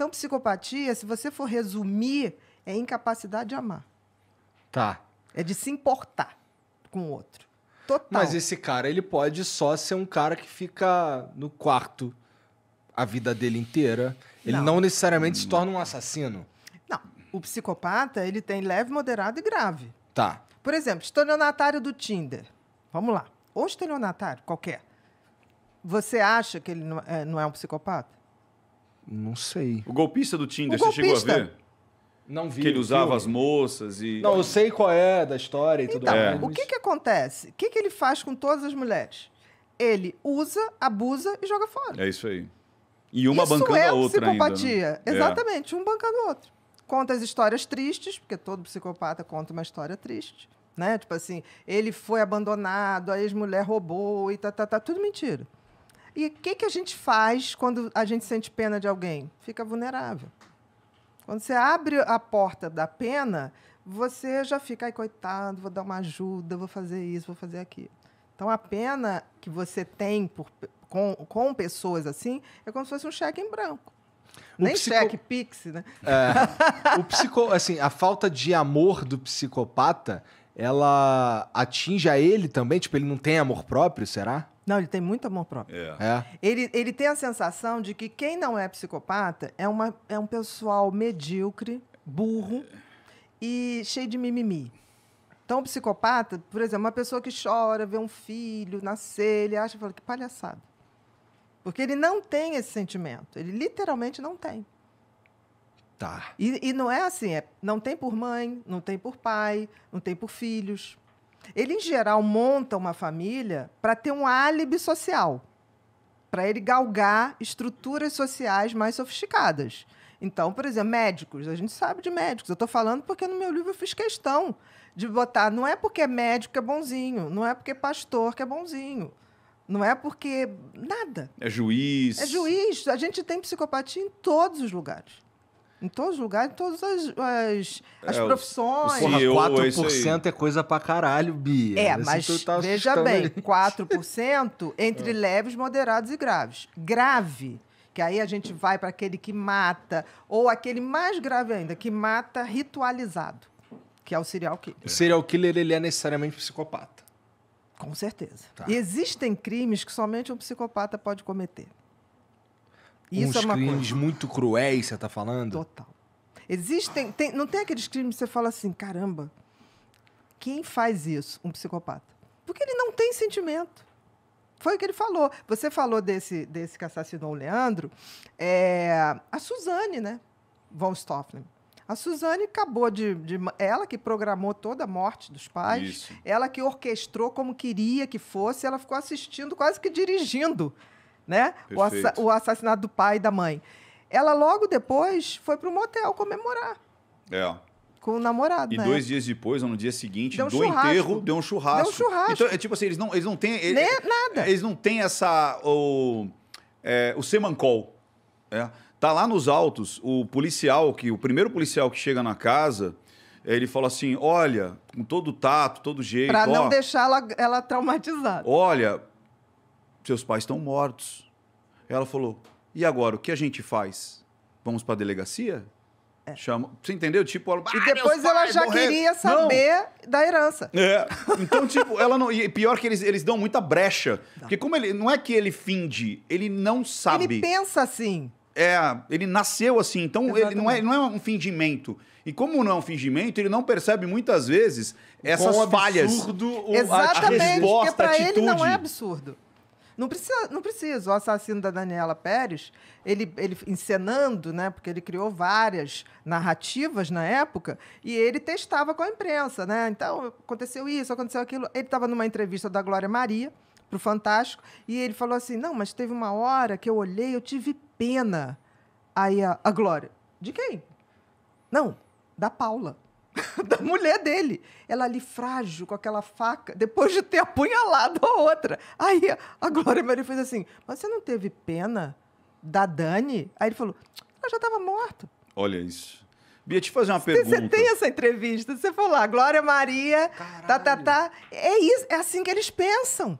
Então, psicopatia, se você for resumir, é incapacidade de amar. Tá. É de se importar com o outro. Total. Mas esse cara, ele pode só ser um cara que fica no quarto a vida dele inteira. Ele não, não necessariamente se torna um assassino. Não. O psicopata, ele tem leve, moderado e grave. Tá. Por exemplo, estelionatário do Tinder. Vamos lá. Ou estelionatário, qualquer. Você acha que ele não é, é um psicopata? Não sei. O golpista do Tinder, O você golpista. chegou a ver? Não vi. Que ele usava as moças e. Não, eu sei qual é da história e tudo então, mais. É. o que que acontece? O que que ele faz com todas as mulheres? Ele usa, abusa e joga fora. É isso aí. E uma Isso bancando é a outra psicopatia. ainda. né? É. Exatamente, um bancando o outro. Conta as histórias tristes, porque todo psicopata conta uma história triste, né? Tipo assim, ele foi abandonado, a ex-mulher roubou e tá, tá, tá, tudo mentira. E o que, que a gente faz quando a gente sente pena de alguém? Fica vulnerável. Quando você abre a porta da pena, você já fica, ai, coitado, vou dar uma ajuda, vou fazer isso, vou fazer aquilo. Então, a pena que você tem por, com, com pessoas assim é como se fosse um cheque em branco. O Nem psico... cheque, pix, né? É, o psico... assim, a falta de amor do psicopata ela atinge a ele também? Tipo, ele não tem amor próprio, será? Não, ele tem muito amor próprio. É. é. Ele, ele tem a sensação de que quem não é psicopata é, uma, é um pessoal medíocre, burro e cheio de mimimi. Então, o psicopata, por exemplo, uma pessoa que chora, vê um filho nascer, ele acha fala, que palhaçada. Porque ele não tem esse sentimento. Ele literalmente não tem. Tá. E, e não é assim, é, não tem por mãe, não tem por pai, não tem por filhos. Ele, em geral, monta uma família para ter um álibi social, para ele galgar estruturas sociais mais sofisticadas. Então, por exemplo, médicos, a gente sabe de médicos. Eu estou falando porque no meu livro eu fiz questão de botar. Não é porque é médico que é bonzinho, não é porque é pastor que é bonzinho, não é porque. nada. É juiz. É juiz. A gente tem psicopatia em todos os lugares. Em todos os lugares, em todas as, as, é, as é, profissões. Porra, 4% é, é coisa pra caralho, Bia. É, mas tá veja bem, 4% entre é. leves, moderados e graves. Grave, que aí a gente vai para aquele que mata, ou aquele mais grave ainda, que mata ritualizado, que é o serial killer. O serial killer, ele é necessariamente psicopata. Com certeza. Tá. Existem crimes que somente um psicopata pode cometer. Isso uns é uma crimes coisa. muito cruéis, você tá falando? Total. Existem. Tem, não tem aqueles crimes que você fala assim, caramba, quem faz isso? Um psicopata. Porque ele não tem sentimento. Foi o que ele falou. Você falou desse, desse que assassinou o Leandro. É, a Suzane, né? Von Stoffler. A Suzane acabou de, de, Ela que programou toda a morte dos pais, Isso. ela que orquestrou como queria que fosse, ela ficou assistindo, quase que dirigindo né? O, assa o, assassinato do pai e da mãe. Ela logo depois foi para um motel comemorar. É. Com o namorado. E né? dois dias depois, ou no dia seguinte, deu um do churrasco. enterro, deu um churrasco. Deu um churrasco. Então, é tipo assim, eles não, eles não têm. Eles, Nem é, nada. Eles não têm essa. O, é, o semancol. É. Tá lá nos altos, o policial, que o primeiro policial que chega na casa, é, ele fala assim: olha, com todo tato, todo jeito. Para não deixar ela, ela traumatizada. Olha, seus pais estão mortos. Ela falou: e agora, o que a gente faz? Vamos para a delegacia? É. Chama, você entendeu? Tipo, ela, ah, e depois ela já queria saber não. da herança. É. Então, tipo, ela não. E pior que eles, eles dão muita brecha. Não. Porque, como ele. Não é que ele finge, ele não sabe. Ele pensa assim. É, ele nasceu assim. Então, ele não é, não é um fingimento. E como não é um fingimento, ele não percebe muitas vezes essas Quão falhas. absurdo o, Exatamente, a resposta, porque pra atitude. ele não é absurdo. Não precisa, não precisa. O assassino da Daniela Pérez, ele, ele encenando, né? Porque ele criou várias narrativas na época e ele testava com a imprensa, né? Então, aconteceu isso, aconteceu aquilo. Ele estava numa entrevista da Glória Maria para o Fantástico e ele falou assim: "Não, mas teve uma hora que eu olhei, eu tive pena". Aí a, a Glória: "De quem?" "Não, da Paula". da mulher dele. Ela ali frágil, com aquela faca, depois de ter apunhalado a outra. Aí a Glória Maria fez assim: Mas você não teve pena da Dani? Aí ele falou: Ela já estava morta. Olha isso. Bia, te fazer uma pergunta. Você tem essa entrevista, você falou lá, ah, Glória Maria, Caralho. tá, tá, tá. É, isso, é assim que eles pensam.